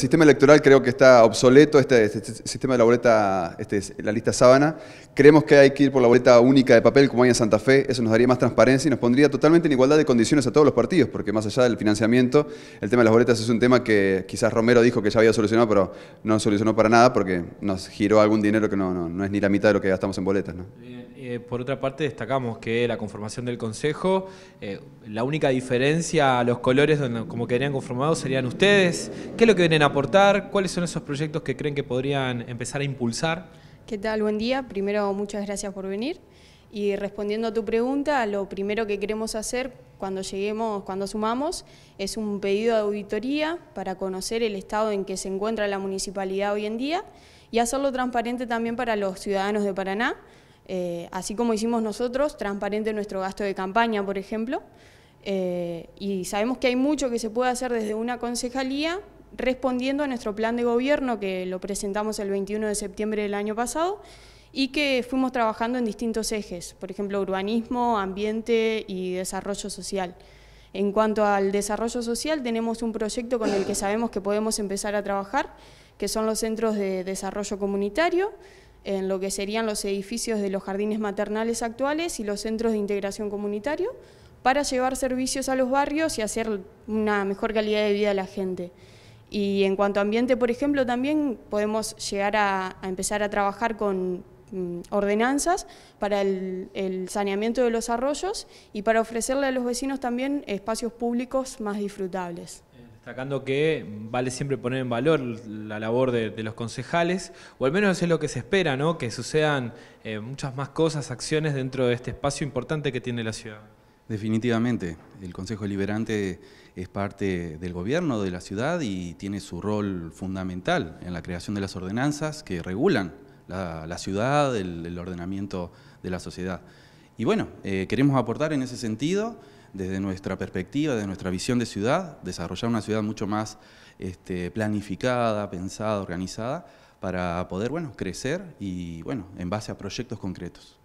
El sistema electoral creo que está obsoleto, este, sistema de la boleta, este, la lista sábana. Creemos que hay que ir por la boleta única de papel como hay en Santa Fe, eso nos daría más transparencia y nos pondría totalmente en igualdad de condiciones a todos los partidos, porque más allá del financiamiento, el tema de las boletas es un tema que quizás Romero dijo que ya había solucionado, pero no solucionó para nada porque nos giró algún dinero que no, es ni la mitad de lo que gastamos en boletas. Eh, por otra parte, destacamos que la conformación del Consejo, eh, la única diferencia a los colores como quedarían conformados serían ustedes. ¿Qué es lo que vienen a aportar? ¿Cuáles son esos proyectos que creen que podrían empezar a impulsar? ¿Qué tal? Buen día. Primero, muchas gracias por venir. Y respondiendo a tu pregunta, lo primero que queremos hacer cuando lleguemos, cuando sumamos, es un pedido de auditoría para conocer el estado en que se encuentra la municipalidad hoy en día y hacerlo transparente también para los ciudadanos de Paraná, eh, así como hicimos nosotros, transparente nuestro gasto de campaña, por ejemplo. Eh, y sabemos que hay mucho que se puede hacer desde una concejalía respondiendo a nuestro plan de gobierno que lo presentamos el 21 de septiembre del año pasado y que fuimos trabajando en distintos ejes, por ejemplo, urbanismo, ambiente y desarrollo social. En cuanto al desarrollo social, tenemos un proyecto con el que sabemos que podemos empezar a trabajar, que son los centros de desarrollo comunitario, en lo que serían los edificios de los jardines maternales actuales y los centros de integración comunitario, para llevar servicios a los barrios y hacer una mejor calidad de vida a la gente. Y en cuanto a ambiente, por ejemplo, también podemos llegar a, empezar a trabajar con mm, ordenanzas para el, saneamiento de los arroyos y para ofrecerle a los vecinos también espacios públicos más disfrutables. Eh, destacando que vale siempre poner en valor la labor de, los concejales, o al menos es lo que se espera, ¿no? que sucedan eh, muchas más cosas, acciones dentro de este espacio importante que tiene la ciudad. Definitivamente, el Consejo Liberante es parte del gobierno de la ciudad y tiene su rol fundamental en la creación de las ordenanzas que regulan la, ciudad, el, ordenamiento de la sociedad. Y bueno, eh, queremos aportar en ese sentido, desde nuestra perspectiva, desde nuestra visión de ciudad, desarrollar una ciudad mucho más este, planificada, pensada, organizada, para poder crecer y bueno, en base a proyectos concretos.